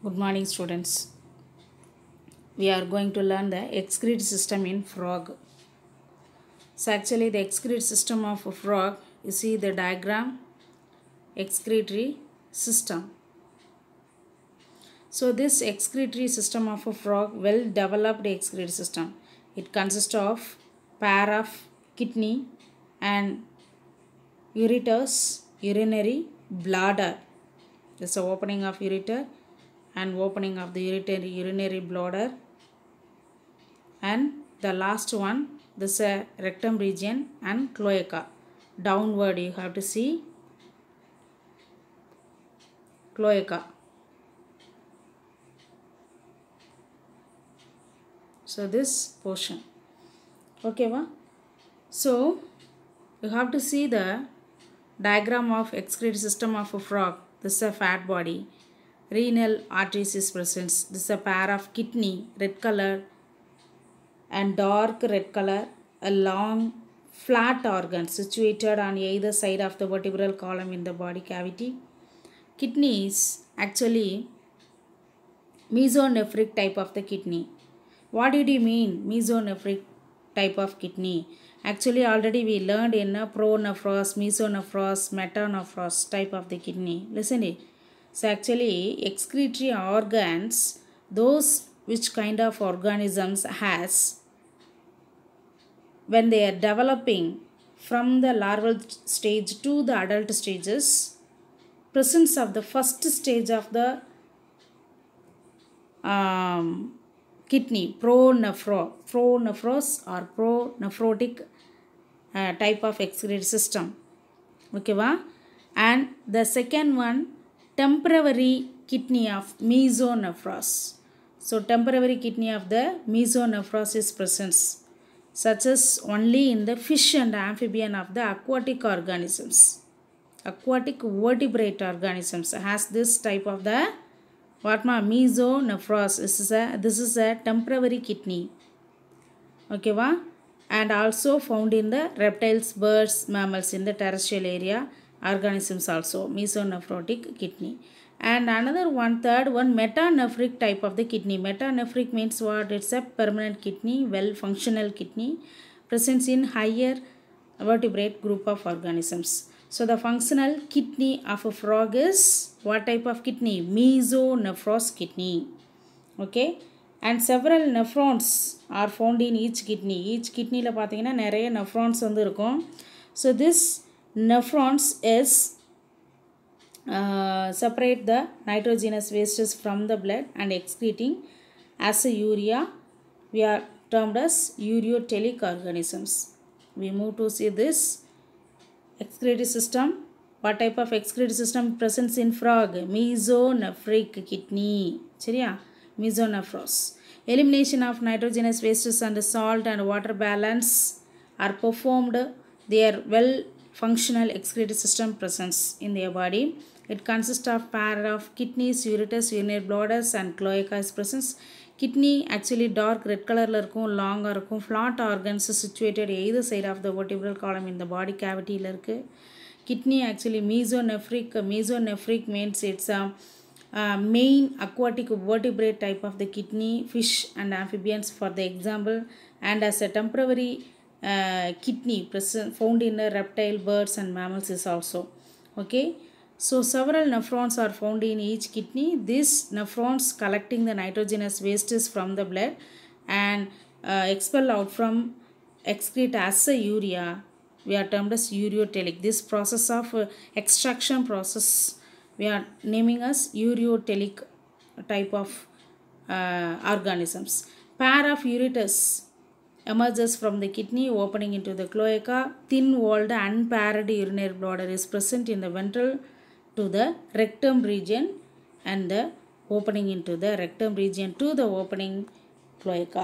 Good morning students. We are going to learn the excrete system in frog. So actually the excrete system of a frog, you see the diagram, excretory system. So this excretory system of a frog, well developed excretory system. It consists of pair of kidney and ureters, urinary bladder. This is the opening of ureter and opening of the urinary bladder and the last one this uh, rectum region and cloaca downward you have to see cloaca so this portion okay va so you have to see the diagram of excretory system of a frog this is a fat body renal arteries is present. This is a pair of kidney, red color and dark red color, a long flat organ situated on either side of the vertebral column in the body cavity. Kidneys actually mesonephric type of the kidney. What did you mean mesonephric type of kidney? Actually already we learned in a pronephros, mesonephros, metanephros type of the kidney. Listen it. So actually excretory organs, those which kind of organisms has when they are developing from the larval stage to the adult stages, presence of the first stage of the um, kidney, pro nephros or pro uh, type of excretory system. Okay, wa? and the second one temporary kidney of mesonephros. So temporary kidney of the mesonephros is present, such as only in the fish and amphibian of the aquatic organisms. Aquatic vertebrate organisms has this type of the what ma mesonephros. This is a, this is a temporary kidney. Okay, wa? and also found in the reptiles, birds, mammals in the terrestrial area organisms also mesonephrotic kidney and another one third one metanephric type of the kidney metanephric means what it's a permanent kidney well functional kidney presents in higher vertebrate group of organisms so the functional kidney of a frog is what type of kidney mesonephros kidney okay several nephrons are found in each kidney. Each kidney கிட்னியில் பார்த்தீங்கன்னா நிறைய nephrons வந்து இருக்கும் So this Nephrons is uh, separate the nitrogenous wastes from the blood and excreting as a urea. We are termed as ureotelic organisms. We move to see this excretory system. What type of excretory system presents in frog? Mesonephric kidney. சரியா? Mesonephros. Elimination of nitrogenous wastes and salt and water balance are performed. They are well functional excretory system presence in their body. It consists of pair of kidneys, ureters, urinary bladders and cloaca is present. Kidney actually dark red color larkum, long arkum, flat organs situated either side of the vertebral column in the body cavity larku. Kidney actually mesonephric, mesonephric means it's a main aquatic vertebrate type of the kidney, fish and amphibians for the example and as a temporary uh, kidney present found in reptile birds and mammals is also okay so several nephrons are found in each kidney these nephrons collecting the nitrogenous wastes from the blood and uh, expel out from excrete as a urea we are termed as ureotelic this process of uh, extraction process we are naming as ureotelic type of uh, organisms pair of ureters emerges from the kidney opening into the cloaca. Thin-walled unpaired urinary bladder is present in the ventral to the rectum region and the opening into the rectum region to the opening cloaca.